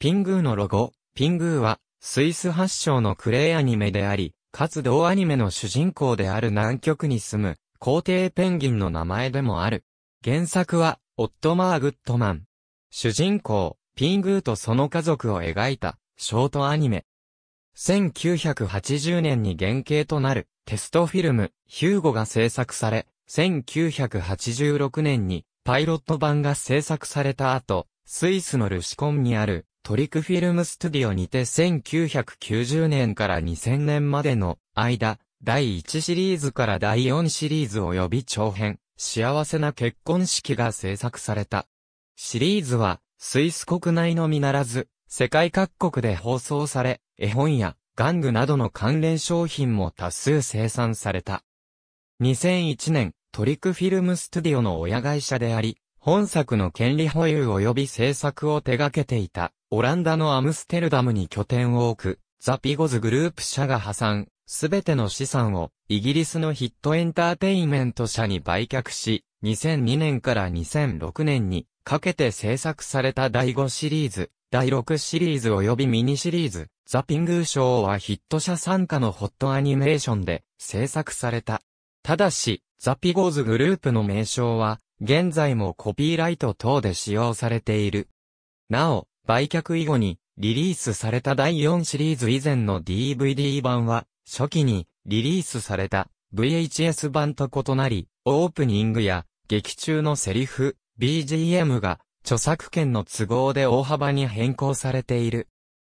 ピングーのロゴ、ピングーは、スイス発祥のクレイアニメであり、かつ同アニメの主人公である南極に住む、皇帝ペンギンの名前でもある。原作は、オットマー・グットマン。主人公、ピングーとその家族を描いた、ショートアニメ。1980年に原型となる、テストフィルム、ヒューゴが制作され、1986年に、パイロット版が制作された後、スイスのルシコンにある、トリクフィルムストゥディオにて1990年から2000年までの間、第1シリーズから第4シリーズ及び長編、幸せな結婚式が制作された。シリーズは、スイス国内のみならず、世界各国で放送され、絵本や玩具などの関連商品も多数生産された。2001年、トリクフィルムストゥディオの親会社であり、本作の権利保有及び制作を手掛けていた。オランダのアムステルダムに拠点を置く、ザ・ピゴズグループ社が破産、すべての資産を、イギリスのヒットエンターテインメント社に売却し、2002年から2006年にかけて制作された第5シリーズ、第6シリーズ及びミニシリーズ、ザ・ピングー賞はヒット社参加のホットアニメーションで制作された。ただし、ザ・ピゴーズグループの名称は、現在もコピーライト等で使用されている。なお、売却以後にリリースされた第4シリーズ以前の DVD 版は、初期にリリースされた VHS 版と異なり、オープニングや劇中のセリフ、BGM が著作権の都合で大幅に変更されている。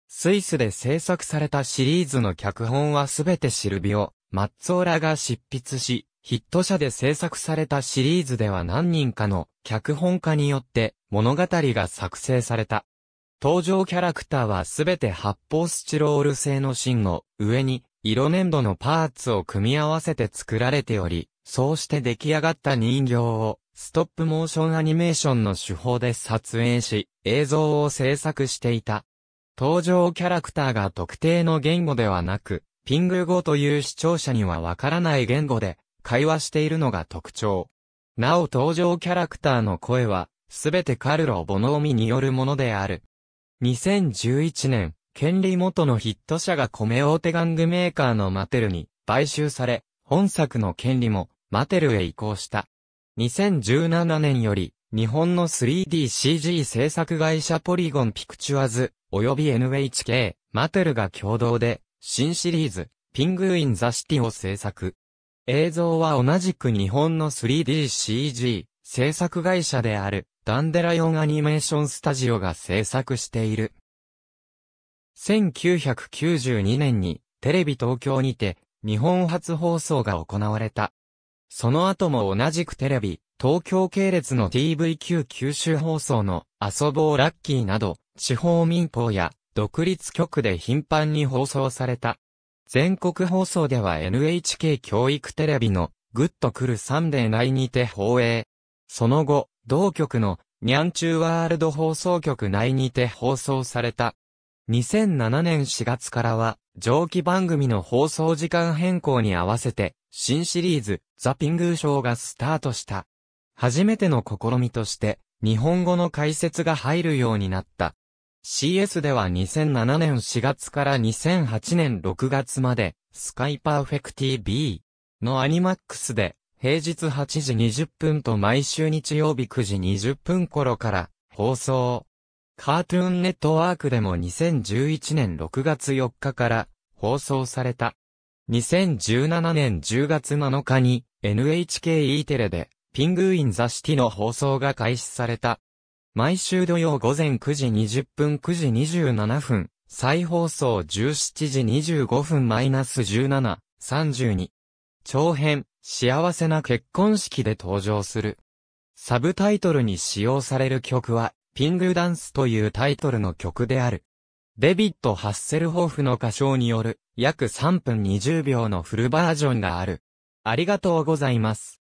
スイスで制作されたシリーズの脚本はすべてシルビオ、マッツオラが執筆し、ヒット社で制作されたシリーズでは何人かの脚本家によって物語が作成された。登場キャラクターはすべて発泡スチロール製の芯の上に色粘土のパーツを組み合わせて作られており、そうして出来上がった人形をストップモーションアニメーションの手法で撮影し、映像を制作していた。登場キャラクターが特定の言語ではなく、ピング語という視聴者にはわからない言語で会話しているのが特徴。なお登場キャラクターの声は、すべてカルロ・ボノーミによるものである。2011年、権利元のヒット社が米大手玩具メーカーのマテルに買収され、本作の権利もマテルへ移行した。2017年より、日本の 3DCG 制作会社ポリゴンピクチュアズ、及び NHK、マテルが共同で、新シリーズ、ピングイン・ザ・シティを制作。映像は同じく日本の 3DCG 制作会社であるダンデラオンアニメーションスタジオが制作している。1992年にテレビ東京にて日本初放送が行われた。その後も同じくテレビ、東京系列の TVQ 九州放送の遊ぼうラッキーなど、地方民放や独立局で頻繁に放送された。全国放送では NHK 教育テレビのグッとくるサンデー内にて放映。その後、同局のニャンチューワールド放送局内にて放送された。2007年4月からは、上記番組の放送時間変更に合わせて、新シリーズ、ザ・ピングーショーがスタートした。初めての試みとして、日本語の解説が入るようになった。CS では2007年4月から2008年6月まで、スカイパーフェクティ B のアニマックスで平日8時20分と毎週日曜日9時20分頃から放送。カートゥーンネットワークでも2011年6月4日から放送された。2017年10月7日に NHKE テレでピングーインザシティの放送が開始された。毎週土曜午前9時20分9時27分、再放送17時25分マイナス17、32。長編、幸せな結婚式で登場する。サブタイトルに使用される曲は、ピングダンスというタイトルの曲である。デビッド・ハッセルホーフの歌唱による約3分20秒のフルバージョンがある。ありがとうございます。